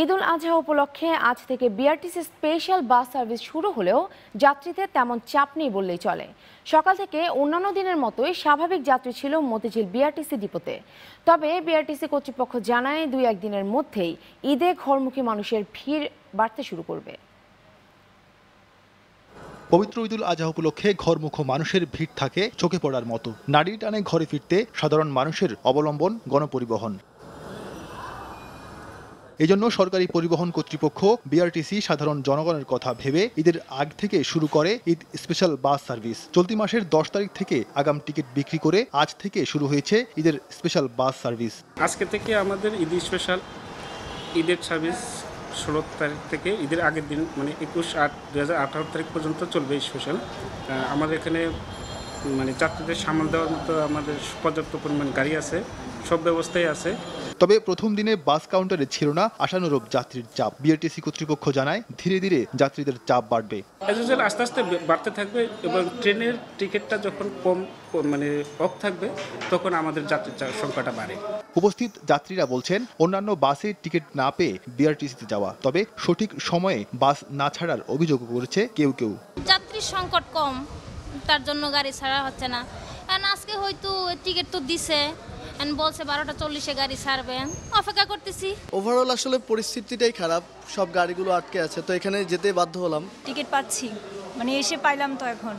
ঈদ উল আজহা উপলক্ষে আজ থেকে বিআরটিসি স্পেশাল বাস সার্ভিস শুরু হলেও যাত্রীদের তেমন চাপ নেই বললেই চলে সকাল থেকে অন্যান্য দিনের মতোই স্বাভাবিক যাত্রী ছিল মতিঝিল বিআরটিসি ডিপোতে তবে বিআরটিসি কর্তৃপক্ষ জানায় দুই একদিনের মধ্যেই ঈদে ঘরমুখী মানুষের ভিড় বাড়তে শুরু করবে পবিত্র ঈদুল আজহা উপলক্ষে ঘরমুখ মানুষের ভিড় থাকে চোখে পড়ার মতো নারী টানে ঘরে ফিরতে সাধারণ মানুষের অবলম্বন গণপরিবহন এজন্য সরকারি পরিবহন কর্তৃপক্ষ বিআরটিসি সাধারণ জনগণের কথা ভেবে ঈদের আগ থেকে শুরু করে ঈদ স্পেশাল বাস সার্ভিস চলতি মাসের দশ তারিখ থেকে আগাম টিকিট বিক্রি করে আজ থেকে শুরু হয়েছে ঈদের স্পেশাল বাস সার্ভিস আজকে থেকে আমাদের ঈদ স্পেশাল ঈদের সার্ভিস ষোলো তারিখ থেকে ঈদের আগের দিন মানে একুশ আট দু হাজার তারিখ পর্যন্ত চলবে স্পেশাল আমাদের এখানে মানে যাত্রীদের সামাল দেওয়ার মতো আমাদের পর্যাপ্ত পরিমাণ গাড়ি আছে সব ব্যবস্থাই আছে তবে প্রথম দিনে বাস কাউন্টারে ছিল না আশানুরূপ যাত্রীর চাপ বিআরটিসি কর্তৃপক্ষ জানায় ধীরে ধীরে যাত্রীদের চাপ বাড়বে আস্তে আস্তে বাড়তে থাকবে এবং ট্রেনের টিকিটটা যখন কম মানে অফ থাকবে তখন আমাদের যাত্রীর সংখ্যাটা বাড়ে উপস্থিত যাত্রীরা বলছেন অন্যান্য বাসে টিকিট না পেয়ে বিআরটিসিতে যাওয়া তবে সঠিক সময়ে বাস না ছাড়ার অভিযোগ করেছে কেউ কেউ যাত্রীর সংকট কম তার জন্য গাড়ি ছাড়া হচ্ছে না আজকে হয়তো টিকিট তো দিছে বলছে বারোটা চল্লিশে গাড়ি ছাড়বেন অপেক্ষা করতেছি ওভারঅল আসলে পরিস্থিতিটাই খারাপ সব গাড়িগুলো আটকে আছে তো এখানে যেতে বাধ্য হলাম টিকিট পাচ্ছি মানে এসে পাইলাম তো এখন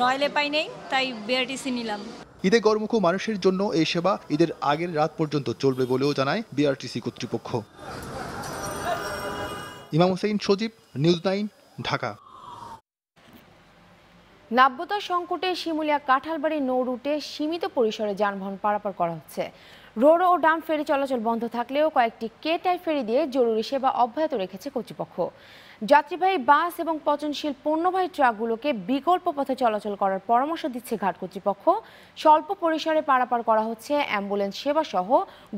রয়্যালে পাই নেই তাই বিআরটিসি নিলাম ঈদে কর্মুখ মানুষের জন্য এই সেবা ঈদের আগের রাত পর্যন্ত চলবে বলেও জানায় বিআরটিসি কর্তৃপক্ষ ইমাম হোসেন সজীব নিউজ নাইন ঢাকা নাব্যতা সংকটে শিমুলিয়া কাঁঠালবাড়ি নৌ রুটে সীমিত পরিসরে যানবাহন পারাপার করা হচ্ছে রোরো ও ডাম ফেরি চলাচল বন্ধ থাকলেও কয়েকটি কে ফেরি দিয়ে জরুরি সেবা অব্যাহত রেখেছে কর্তৃপক্ষ যাত্রীবাহী বাস এবং পচনশীল পণ্যবাহী ট্রাকগুলোকে বিকল্প পথে চলাচল করার পরামর্শ দিচ্ছে ঘাট কর্তৃপক্ষ স্বল্প পরিসরে পারাপার করা হচ্ছে অ্যাম্বুলেন্স সেবা সহ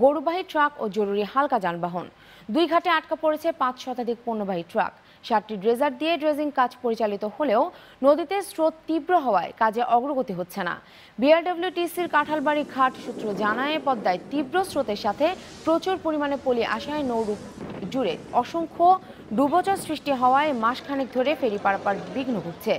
গরুবাহী ট্রাক ও জরুরি হালকা যানবাহন দুই ঘাটে আটকা পড়েছে পাঁচ শতাধিক পণ্যবাহী ট্রাক সাতটি ড্রেজার দিয়ে ড্রেজিং কাজ পরিচালিত হলেও নদীতে স্রোত তীব্র হওয়ায় কাজে অগ্রগতি হচ্ছে না বিআরডব্লিউটিসির কাঁঠালবাড়ি ঘাট সূত্র জানায় পদ্মায় তীব্র স্রোতের সাথে প্রচুর পরিমাণে পলি আসায় নৌরূপ জুড়ে অসংখ্য ডুবোচর সৃষ্টি হওয়ায় মাসখানেক ধরে ফেরি পারাপার বিঘ্ন ঘটছে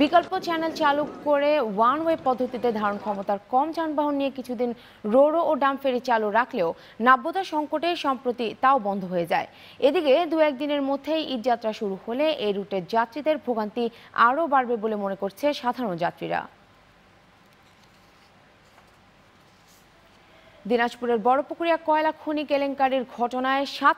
বিকল্প চ্যানেল চালু করে ওয়ান ওয়ে পদ্ধতিতে ধারণ ক্ষমতার কম যানবাহন নিয়ে কিছুদিন রোরো ও ডাম ফেরি চালু রাখলেও নাব্যতা সংকটে সম্প্রতি তাও বন্ধ হয়ে যায় এদিকে দু একদিনের মধ্যেই ঈদযাত্রা শুরু হলে এই রুটের যাত্রীদের ভোগান্তি আরও বাড়বে বলে মনে করছে সাধারণ যাত্রীরা দিনাজপুরের বড়পুকুরিয়া কয়লা খনি কেলেঙ্কারির ঘটনায় সাত